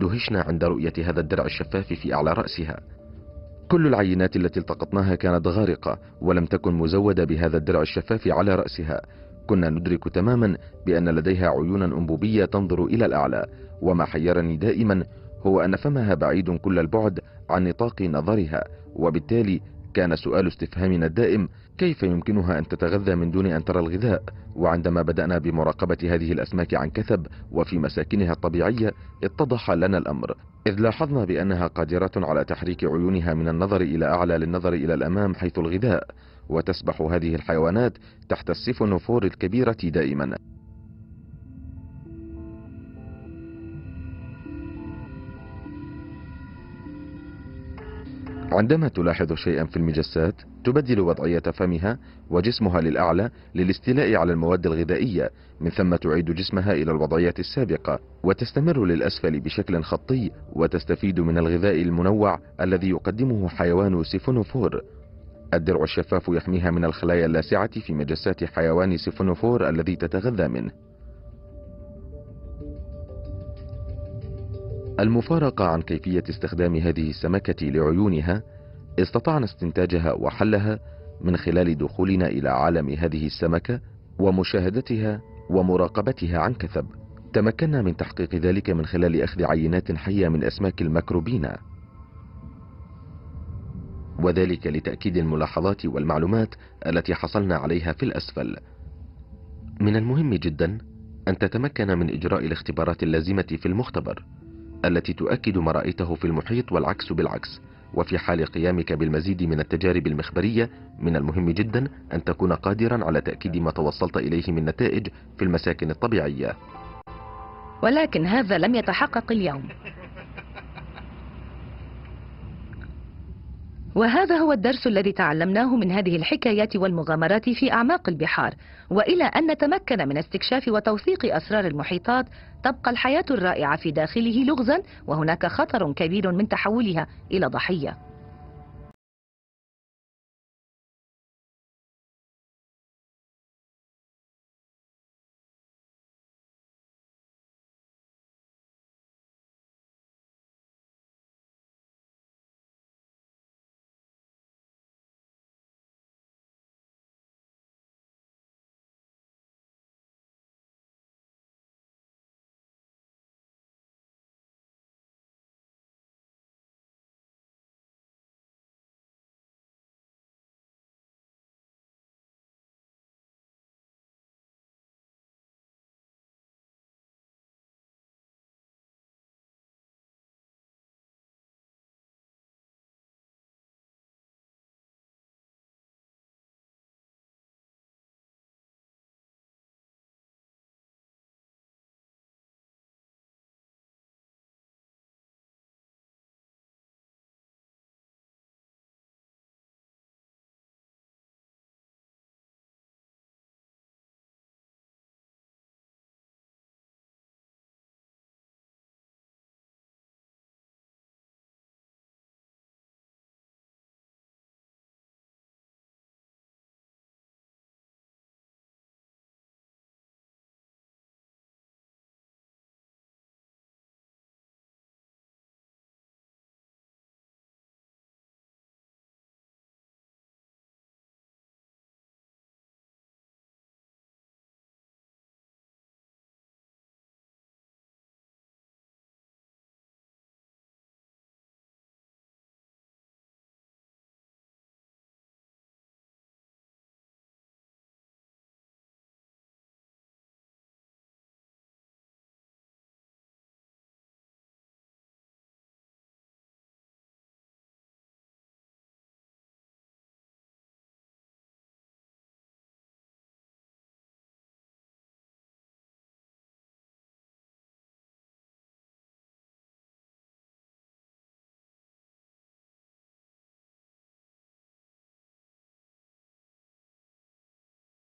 دهشنا عند رؤية هذا الدرع الشفاف في أعلى رأسها كل العينات التي التقطناها كانت غارقة ولم تكن مزودة بهذا الدرع الشفاف على رأسها كنا ندرك تماما بأن لديها عيونا أنبوبية تنظر إلى الأعلى وما حيرني دائما هو أن فمها بعيد كل البعد عن نطاق نظرها وبالتالي كان سؤال استفهامنا الدائم كيف يمكنها أن تتغذى من دون أن ترى الغذاء وعندما بدأنا بمراقبة هذه الأسماك عن كثب وفي مساكنها الطبيعية اتضح لنا الأمر إذ لاحظنا بأنها قادرة على تحريك عيونها من النظر إلى أعلى للنظر إلى الأمام حيث الغذاء وتسبح هذه الحيوانات تحت السفن الكبيرة دائما عندما تلاحظ شيئا في المجسات تبدل وضعية فمها وجسمها للأعلى للاستيلاء على المواد الغذائية من ثم تعيد جسمها إلى الوضعية السابقة وتستمر للأسفل بشكل خطي وتستفيد من الغذاء المنوع الذي يقدمه حيوان سيفونوفور الدرع الشفاف يحميها من الخلايا اللاسعة في مجسات حيوان سيفونوفور الذي تتغذى منه المفارقة عن كيفية استخدام هذه السمكة لعيونها استطعنا استنتاجها وحلها من خلال دخولنا إلى عالم هذه السمكة ومشاهدتها ومراقبتها عن كثب تمكنا من تحقيق ذلك من خلال أخذ عينات حية من أسماك المكروبينا وذلك لتأكيد الملاحظات والمعلومات التي حصلنا عليها في الأسفل من المهم جدا أن تتمكن من إجراء الاختبارات اللازمة في المختبر التي تؤكد ما رأيته في المحيط والعكس بالعكس وفي حال قيامك بالمزيد من التجارب المخبرية من المهم جدا أن تكون قادرا على تأكيد ما توصلت إليه من نتائج في المساكن الطبيعية ولكن هذا لم يتحقق اليوم وهذا هو الدرس الذي تعلمناه من هذه الحكايات والمغامرات في أعماق البحار وإلى أن نتمكن من استكشاف وتوثيق أسرار المحيطات تبقى الحياة الرائعة في داخله لغزا وهناك خطر كبير من تحولها إلى ضحية